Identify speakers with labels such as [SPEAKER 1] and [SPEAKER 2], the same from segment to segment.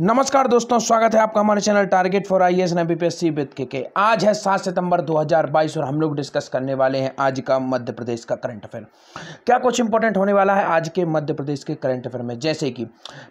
[SPEAKER 1] नमस्कार दोस्तों स्वागत है आपका हमारे channel target for I S N B P S C के के आज है सात सितंबर 2022 और हम लोग डिस्कस करने वाले हैं आज का मध्य प्रदेश का करंट अफेयर क्या कुछ इंपॉर्टेंट होने वाला है आज के मध्य प्रदेश के करंट अफेयर में जैसे कि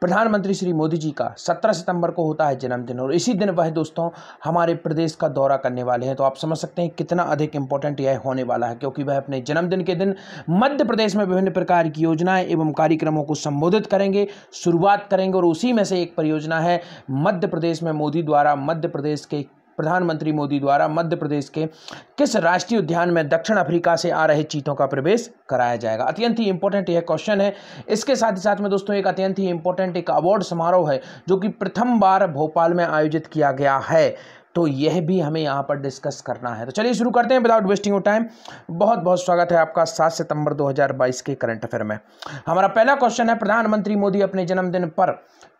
[SPEAKER 1] प्रधानमंत्री श्री मोदी जी का सत्रह सितंबर को होता है जन्मदिन और इसी दिन वह दोस्तों हमारे प्रदेश का दौरा करने वाले हैं तो आप समझ सकते हैं कितना अधिक इंपॉर्टेंट यह होने वाला है क्योंकि वह अपने जन्मदिन के दिन मध्य प्रदेश में विभिन्न प्रकार की योजनाएँ एवं कार्यक्रमों को संबोधित करेंगे शुरुआत करेंगे और उसी में से एक परियोजना योजना है मध्य प्रदेश में मोदी द्वारा मध्य प्रदेश के प्रधानमंत्री मोदी द्वारा मध्य प्रदेश के किस राष्ट्रीय उद्यान में दक्षिण अफ्रीका से आ रहे चीतों का प्रवेश कराया जाएगा अत्यंत ही इंपॉर्टेंट यह क्वेश्चन है इसके साथ ही साथ में दोस्तों एक अत्यंत ही इंपॉर्टेंट एक अवार्ड समारोह है जो कि प्रथम बार भोपाल में आयोजित किया गया है तो यह भी हमें यहाँ पर डिस्कस करना है तो चलिए शुरू करते हैं विदाउट वेस्टिंग ऑफ टाइम बहुत बहुत स्वागत है आपका सात सितंबर 2022 के करंट अफेयर में हमारा पहला क्वेश्चन है प्रधानमंत्री मोदी अपने जन्मदिन पर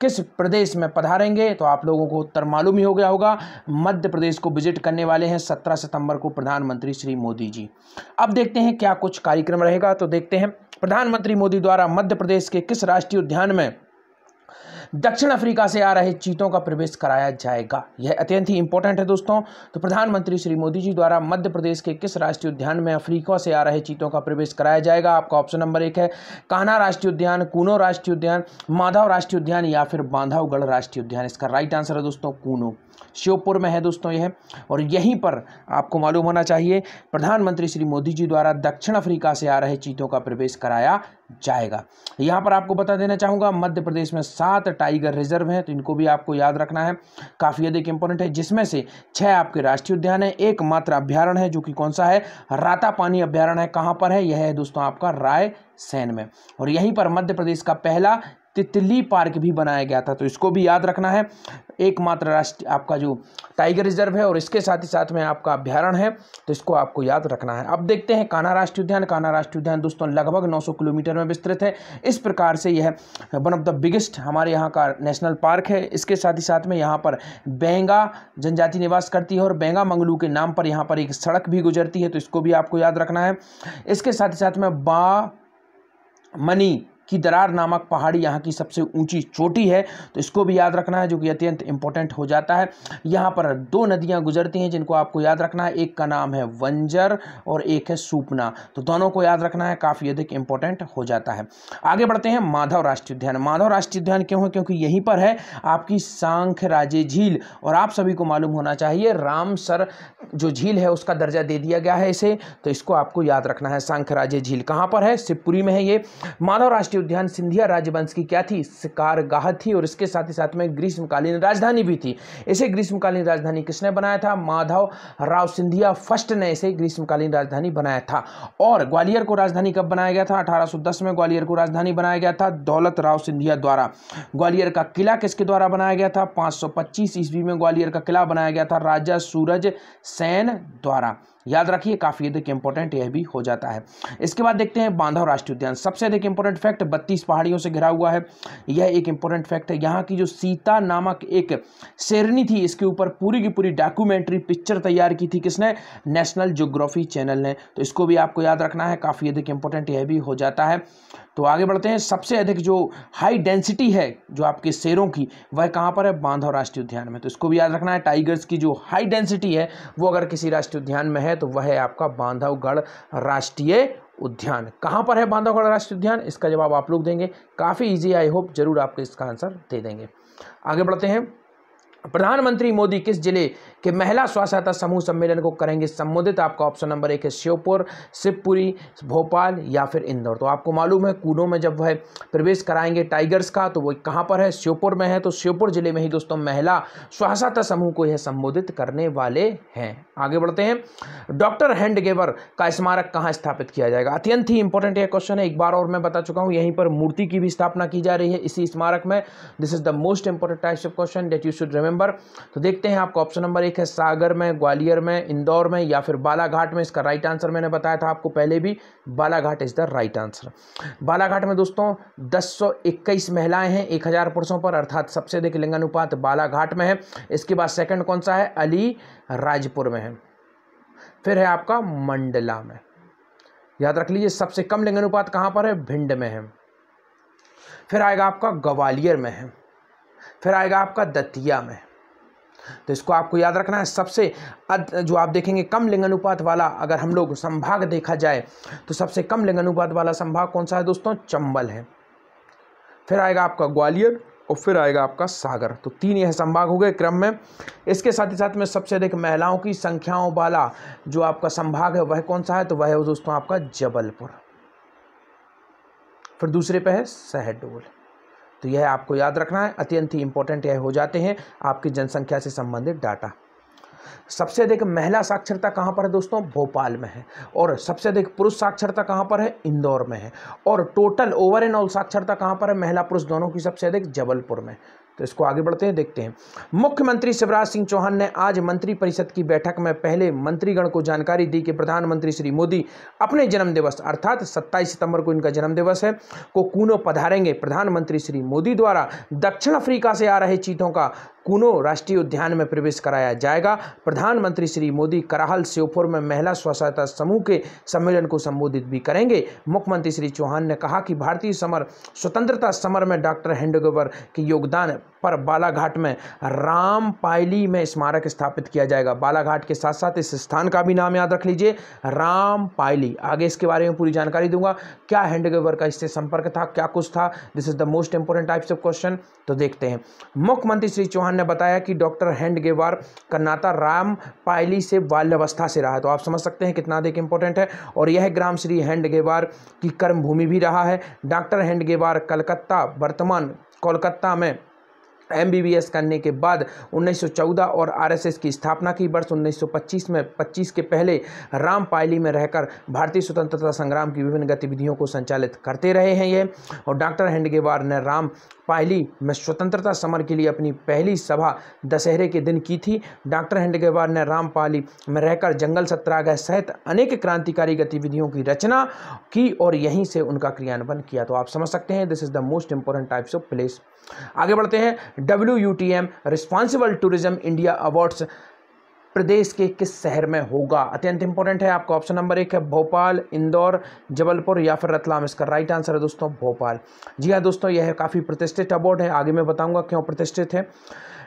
[SPEAKER 1] किस प्रदेश में पधारेंगे तो आप लोगों को उत्तर मालूम ही हो गया होगा मध्य प्रदेश को विजिट करने वाले हैं सत्रह सितंबर को प्रधानमंत्री श्री मोदी जी अब देखते हैं क्या कुछ कार्यक्रम रहेगा तो देखते हैं प्रधानमंत्री मोदी द्वारा मध्य प्रदेश के किस राष्ट्रीय उद्यान में दक्षिण अफ्रीका से आ रहे चीतों का प्रवेश कराया जाएगा यह अत्यंत ही इंपॉर्टेंट है दोस्तों तो प्रधानमंत्री श्री मोदी जी द्वारा मध्य प्रदेश के किस राष्ट्रीय उद्यान में अफ्रीका से आ रहे चीतों का प्रवेश कराया जाएगा आपका ऑप्शन नंबर एक है कान्हा राष्ट्रीय उद्यान कूनो राष्ट्रीय उद्यान माधव राष्ट्रीय उद्यान या फिर बांधवगढ़ राष्ट्रीय उद्यान इसका राइट आंसर है दोस्तों कूनो श्योपुर में है दोस्तों यह और यहीं पर आपको मालूम होना चाहिए प्रधानमंत्री श्री मोदी जी द्वारा दक्षिण अफ्रीका से आ रहे चीतों का प्रवेश कराया जाएगा यहां पर आपको बता देना चाहूंगा मध्य प्रदेश में सात टाइगर रिजर्व है तो इनको भी आपको याद रखना है काफ़ी अधिक इंपॉर्टेंट है जिसमें से छः आपके राष्ट्रीय उद्यान है एकमात्र अभ्यारण है जो कि कौन सा है रातापानी अभ्यारण है कहाँ पर है यह है दोस्तों आपका राय में और यहीं पर मध्य प्रदेश का पहला तितली पार्क भी बनाया गया था तो इसको भी याद रखना है एकमात्र राष्ट्र आपका जो टाइगर रिजर्व है और इसके साथ ही साथ में आपका अभ्यारण है तो इसको आपको याद रखना है अब देखते हैं कान्हा राष्ट्रीय उद्यान कान्हा राष्ट्रीय उद्यान दोस्तों लगभग 900 किलोमीटर में विस्तृत है इस प्रकार से यह वन ऑफ द बिगेस्ट हमारे यहाँ का नेशनल पार्क है इसके साथ ही साथ में यहाँ पर बैंगा जनजाति निवास करती है और बैंगा मंगलू के नाम पर यहाँ पर एक सड़क भी गुजरती है तो इसको भी आपको याद रखना है इसके साथ ही साथ में बा मनी की दरार नामक पहाड़ी यहाँ की सबसे ऊंची चोटी है तो इसको भी याद रखना है जो कि अत्यंत इंपॉर्टेंट हो जाता है यहाँ पर दो नदियाँ गुजरती हैं जिनको आपको याद रखना है एक का नाम है वंजर और एक है सूपना तो दोनों को याद रखना है काफ़ी अधिक इंपॉर्टेंट हो जाता है आगे बढ़ते हैं माधव राष्ट्रीय उद्यान माधव राष्ट्रीय उद्यान क्यों है क्योंकि यहीं पर है आपकी सांख राजे झील और आप सभी को मालूम होना चाहिए रामसर जो झील है उसका दर्जा दे दिया गया है इसे तो इसको आपको याद रखना है राज्य झील कहाँ पर है शिवपुरी में है ये मानव राष्ट्रीय उद्यान सिंधिया राजवंश की क्या थी शिकारगाह थी और इसके साथ ही साथ में ग्रीष्मकालीन राजधानी भी थी इसे ग्रीष्मकालीन राजधानी किसने बनाया था माधव राव सिंधिया फर्स्ट ने इसे ग्रीष्मकालीन राजधानी बनाया था और ग्वालियर को राजधानी कब बनाया गया था अठारह में ग्वालियर को राजधानी बनाया गया था दौलत राव सिंधिया द्वारा ग्वालियर का किला किसके द्वारा बनाया गया था पाँच ईस्वी में ग्वालियर का किला बनाया गया था राजा सूरज सेन द्वारा याद रखिए काफ़ी अधिक इंपॉर्टेंट यह भी हो जाता है इसके बाद देखते हैं बांधव राष्ट्रीय उद्यान सबसे अधिक इंपॉर्टेंट फैक्ट बत्तीस पहाड़ियों से घिरा हुआ है यह एक इंपॉर्टेंट फैक्ट है यहाँ की जो सीता नामक एक शेरनी थी इसके ऊपर पूरी की पूरी डॉक्यूमेंट्री पिक्चर तैयार की थी किसने नेशनल जोग्राफी चैनल ने तो इसको भी आपको याद रखना है काफ़ी अधिक इंपॉर्टेंट यह भी हो जाता है तो आगे बढ़ते हैं सबसे अधिक जो हाई डेंसिटी है जो आपके शेरों की वह कहाँ पर है बांधव राष्ट्रीय उद्यान में तो इसको भी याद रखना है टाइगर्स की जो हाई डेंसिटी है वो अगर किसी राष्ट्रीय उद्यान में है है तो वह है आपका बांधवगढ़ राष्ट्रीय उद्यान कहाँ पर है बांधवगढ़ राष्ट्रीय उद्यान इसका जवाब आप लोग देंगे काफ़ी ईजी आई होप जरूर आपको इसका आंसर दे देंगे आगे बढ़ते हैं प्रधानमंत्री मोदी किस जिले कि महिला स्व सहायता समूह सम्मेलन को करेंगे संबोधित आपका ऑप्शन नंबर एक है श्योपुर शिवपुरी भोपाल या फिर इंदौर तो आपको मालूम है कूनों में जब वह प्रवेश कराएंगे टाइगर्स का तो वो कहाँ पर है श्योपुर में है तो श्योपुर जिले में ही दोस्तों महिला स्व सहायता समूह को यह संबोधित करने वाले हैं आगे बढ़ते हैं डॉक्टर हैंडगेवर का स्मारक कहाँ स्थापित किया जाएगा अत्यंत ही इंपॉर्टेंट यह क्वेश्चन है एक बार और मैं बता चुका हूँ यहीं पर मूर्ति की भी स्थापना की जा रही है इसी स्मारक में this is the most important types of question that you should remember तो देखते हैं आपका ऑप्शन नंबर एक है सागर में ग्वालियर में इंदौर में या फिर बालाघाट में इसका राइट आंसर मैंने बताया था आपको पहले भी Balaghat is the right answer Balaghat में दोस्तों 1021 महिलाएं हैं 1000 पुरुषों पर अर्थात सबसे अधिक लिंगानुपात बालाघाट में है इसके बाद सेकंड कौन सा है अली राजपुर में है फिर है आपका मंडला में याद रख लीजिए सबसे कम लिंगानुपात कहाँ पर है भिंड में है फिर आएगा आपका ग्वालियर में है फिर आएगा आपका दतिया में है तो इसको आपको याद रखना है सबसे जो आप देखेंगे कम लिंगानुपात वाला अगर हम लोग संभाग देखा जाए तो सबसे कम लिंगानुपात वाला संभाग कौन सा है दोस्तों चंबल है फिर आएगा आपका ग्वालियर और फिर आएगा आपका सागर तो तीन यह संभाग हो गए क्रम में इसके साथ ही साथ में सबसे अधिक महिलाओं की संख्याओं वाला जो आपका संभाग है वह कौन सा है तो वह है दोस्तों आपका जबलपुर फिर दूसरे पे है शहडोल तो यह आपको याद रखना है अत्यंत ही इंपॉर्टेंट यह हो जाते हैं आपकी जनसंख्या से संबंधित डाटा सबसे अधिक महिला साक्षरता कहाँ पर है दोस्तों भोपाल में है और सबसे अधिक पुरुष साक्षरता कहाँ पर है इंदौर में है और टोटल ओवर एंड ऑल साक्षरता कहाँ पर है महिला पुरुष दोनों की सबसे अधिक जबलपुर में तो इसको आगे बढ़ते हैं देखते हैं मुख्यमंत्री शिवराज सिंह चौहान ने आज मंत्रिपरिषद की बैठक में पहले मंत्रीगण को जानकारी दी कि प्रधानमंत्री श्री मोदी अपने जन्मदिवस अर्थात सत्ताईस सितंबर को इनका जन्मदिवस है को कूनो पधारेंगे प्रधानमंत्री श्री मोदी द्वारा दक्षिण अफ्रीका से आ रहे चीतों का कूनो राष्ट्रीय उद्यान में प्रवेश कराया जाएगा प्रधानमंत्री श्री मोदी कराहल श्योपुर में महिला स्व समूह के सम्मेलन को संबोधित भी करेंगे मुख्यमंत्री श्री चौहान ने कहा कि भारतीय समर स्वतंत्रता समर में डॉक्टर हेंडोगेवर के योगदान पर बालाघाट में राम पायली में स्मारक स्थापित किया जाएगा बालाघाट के साथ साथ इस स्थान का भी नाम याद रख लीजिए राम पायली आगे इसके बारे में पूरी जानकारी दूंगा क्या हैंडगेवर का इससे संपर्क था क्या कुछ था this is the most important types of question तो देखते हैं मुख्यमंत्री श्री चौहान ने बताया कि डॉक्टर हैंडगेवार का नाता राम पायली से बाल्यावस्था से रहा है तो आप समझ सकते हैं कितना अधिक इंपॉर्टेंट है और यह ग्राम श्री हैंडगेवार की कर्मभूमि भी रहा है डॉक्टर हैंडगेवार कलकत्ता वर्तमान कोलकाता में एम करने के बाद 1914 और आरएसएस की स्थापना की वर्ष 1925 में 25 के पहले रामपायली में रहकर भारतीय स्वतंत्रता संग्राम की विभिन्न गतिविधियों को संचालित करते रहे हैं ये और डॉक्टर हेंडगेवार ने राम पायली में स्वतंत्रता समर के लिए अपनी पहली सभा दशहरे के दिन की थी डॉक्टर हेंडगेवार ने रामपाली में रहकर जंगल सत्याग्रह सहित अनेक क्रांतिकारी गतिविधियों की रचना की और यहीं से उनका क्रियान्वयन किया तो आप समझ सकते हैं this is the most important types of place आगे बढ़ते हैं W U T M responsible tourism India awards प्रदेश के किस शहर में होगा अत्यंत इंपॉर्टेंट है आपका ऑप्शन नंबर एक है भोपाल इंदौर जबलपुर या फिर रतलाम इसका राइट आंसर है दोस्तों भोपाल जी हाँ दोस्तों यह काफ़ी प्रतिष्ठित अवार्ड है आगे मैं बताऊंगा क्यों प्रतिष्ठित है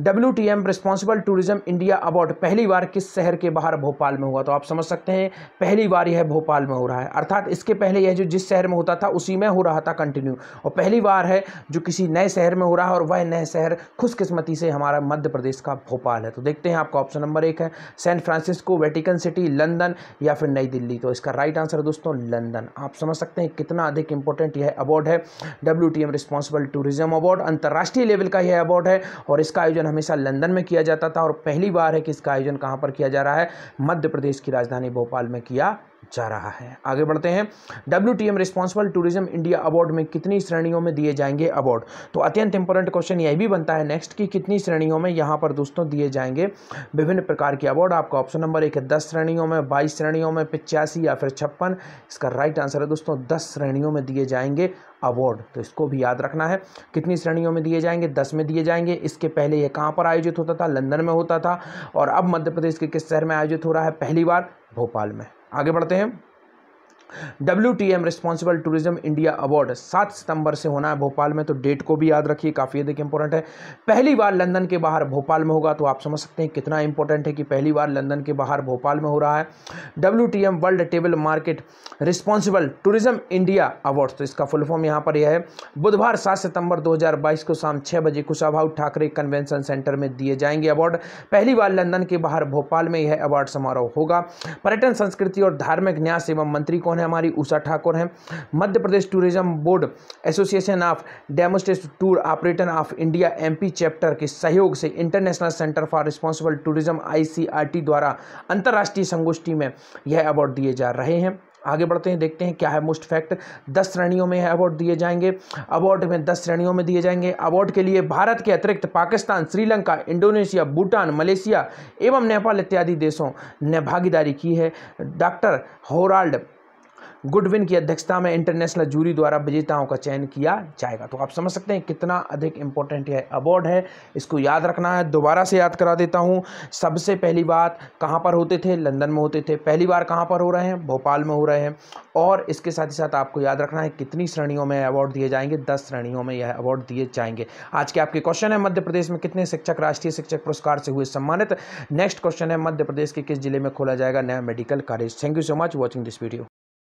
[SPEAKER 1] W T M responsible tourism India award पहली बार किस शहर के बाहर भोपाल में हुआ तो आप समझ सकते हैं पहली बार यह भोपाल में हो रहा है अर्थात इसके पहले यह जो जिस शहर में होता था उसी में हो रहा था कंटिन्यू और पहली बार है जो किसी नए शहर में हो रहा है और वह नए शहर खुशकिस्मती से हमारा मध्य प्रदेश का भोपाल है तो देखते हैं आपका ऑप्शन नंबर एक है San Francisco Vatican City London या फिर नई दिल्ली तो इसका राइट आंसर दोस्तों लंदन आप समझ सकते हैं कितना अधिक इंपॉर्टेंट यह अवार्ड है W T M responsible tourism award अंतर्राष्ट्रीय लेवल का यह अवार्ड है और इसका आयोजन आयोजन हमेशा लंदन में किया जाता था और पहली बार है कि इसका आयोजन कहाँ पर किया जा रहा है मध्य प्रदेश की राजधानी भोपाल में किया जा रहा है आगे बढ़ते हैं W T M responsible tourism India award में कितनी श्रेणियों में दिए जाएंगे अवार्ड तो अत्यंत इंपॉर्टेंट क्वेश्चन यह भी बनता है नेक्स्ट कि कितनी श्रेणियों में यहाँ पर दोस्तों दिए जाएंगे विभिन्न प्रकार के अवार्ड आपका ऑप्शन नंबर एक है दस श्रेणियों में बाईस श्रेणियों में पिचासी या फिर छप्पन इसका राइट आंसर है दोस्तों दस श्रेणियों में दिए जाएंगे अवार्ड तो इसको भी याद रखना है कितनी श्रेणियों में दिए जाएंगे दस में दिए जाएंगे इसके पहले यह कहाँ पर आयोजित होता था लंदन में होता था और अब मध्य प्रदेश के किस शहर में आयोजित हो रहा है पहली बार भोपाल में आगे बढ़ते हैं W T M responsible tourism India award सात सितंबर से होना है भोपाल में तो डेट को भी याद रखिए काफ़ी अधिक इंपॉर्टेंट है पहली बार लंदन के बाहर भोपाल में होगा तो आप समझ सकते हैं कितना इंपॉर्टेंट है कि पहली बार लंदन के बाहर भोपाल में हो रहा है W T M world travel market responsible tourism India award तो इसका फुल फॉर्म यहाँ पर यह है बुधवार सात सितंबर दो हज़ार बाईस को शाम छः बजे कुशाभाऊ ठाकरे कन्वेंशन सेंटर में दिए जाएंगे अवार्ड पहली बार लंदन के बाहर भोपाल में यह अवार्ड समारोह होगा पर्यटन संस्कृति और धार्मिक न्यास एवं मंत्री को कौन है हमारी उषा ठाकुर हैं Madhya Pradesh tourism board association of domestic tour operator of India MP chapter के सहयोग से international centre for responsible tourism ICRT द्वारा अंतर्राष्ट्रीय संगोष्ठी में यह अवार्ड दिए जा रहे हैं आगे बढ़ते हैं देखते हैं क्या है मोस्ट फैक्ट दस श्रेणियों में अवार्ड दिए जाएंगे अवार्ड में दस श्रेणियों में दिए जाएंगे अवार्ड के लिए भारत के अतिरिक्त पाकिस्तान श्रीलंका इंडोनेशिया भूटान मलेशिया एवं नेपाल इत्यादि देशों ने भागीदारी की है डॉक्टर होराल्ड गुडविन की अध्यक्षता में इंटरनेशनल जूरी द्वारा विजेताओं का चयन किया जाएगा तो आप समझ सकते हैं कितना अधिक इंपॉर्टेंट यह अवार्ड है इसको याद रखना है दोबारा से याद करा देता हूँ सबसे पहली बात कहाँ पर होते थे लंदन में होते थे पहली बार कहाँ पर हो रहे हैं भोपाल में हो रहे हैं और इसके साथ ही साथ आपको याद रखना है कितनी श्रेणियों में अवार्ड दिए जाएंगे दस श्रेणियों में यह अवार्ड दिए जाएंगे आज के आपके क्वेश्चन है मध्य प्रदेश में कितने शिक्षक राष्ट्रीय शिक्षक पुरस्कार से हुए सम्मानित नेक्स्ट क्वेश्चन है मध्य प्रदेश के किस जिले में खोला जाएगा नया medical college thank you so much watching this video